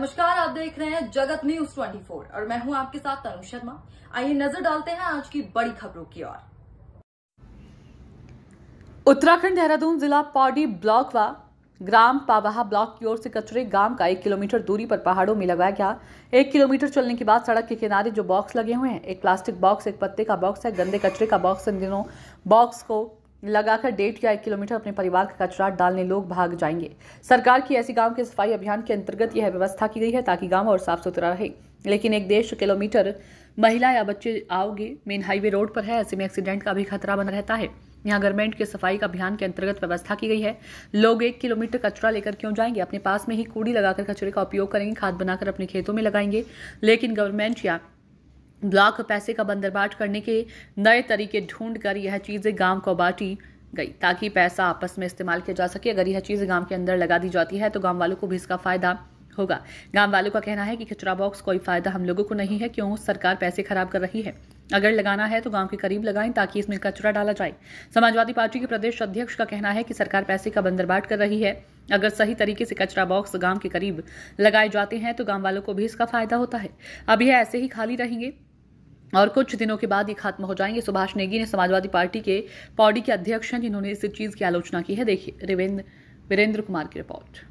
नमस्कार आप देख रहे हैं जगत न्यूज 24 और मैं हूं आपके साथ तनु शर्मा आइए नजर डालते हैं आज की बड़ी खबरों की ओर उत्तराखंड देहरादून जिला पौडी ब्लॉक व ग्राम पावाहा ब्लॉक की ओर से कचरे गांव का एक किलोमीटर दूरी पर पहाड़ों में लगाया गया एक किलोमीटर चलने के बाद सड़क के किनारे जो बॉक्स लगे हुए हैं एक प्लास्टिक बॉक्स एक पत्ते का बॉक्स है गंदे कचरे का बॉक्स इन दिनों बॉक्स को लगाकर डेढ़ या एक किलोमीटर अपने परिवार का कचरा डालने लोग भाग जाएंगे सरकार की ऐसी गांव के सफाई अभियान के अंतर्गत यह व्यवस्था की गई है ताकि गांव और साफ सुथरा रहे लेकिन एक देश किलोमीटर महिला या बच्चे आओगे मेन हाईवे रोड पर है ऐसे में एक्सीडेंट का भी खतरा बना रहता है यहाँ गवर्नमेंट के सफाई का अभियान के अंतर्गत व्यवस्था की गई है लोग एक किलोमीटर कचरा लेकर क्यों जाएंगे अपने पास में ही कूड़ी लगाकर कचरे का उपयोग करेंगे खाद बनाकर अपने खेतों में लगाएंगे लेकिन गवर्नमेंट या ब्लॉक पैसे का बंदरबाट करने के नए तरीके ढूंढ कर यह चीज़ें गांव को बांटी गई ताकि पैसा आपस में इस्तेमाल किया जा सके अगर यह चीज़ गांव के अंदर लगा दी जाती है तो गांव वालों को भी इसका फ़ायदा होगा गांव वालों का कहना है कि कचरा बॉक्स कोई फ़ायदा हम लोगों को नहीं है क्यों सरकार पैसे खराब कर रही है अगर लगाना है तो गांव के करीब लगाएं ताकि इसमें कचरा डाला जाए समाजवादी पार्टी के प्रदेश अध्यक्ष का कहना है कि सरकार पैसे का बंदरबाट कर रही है अगर सही तरीके से कचरा बॉक्स गांव के करीब लगाए जाते हैं तो गांव वालों को भी इसका फायदा होता है अब यह ऐसे ही खाली रहेंगे और कुछ दिनों के बाद ये खत्म हो जाएंगे सुभाष नेगी ने समाजवादी पार्टी के पौडी के अध्यक्ष हैं जिन्होंने इस चीज़ की आलोचना की है देखिए वीरेंद्र वीरेंद्र कुमार की रिपोर्ट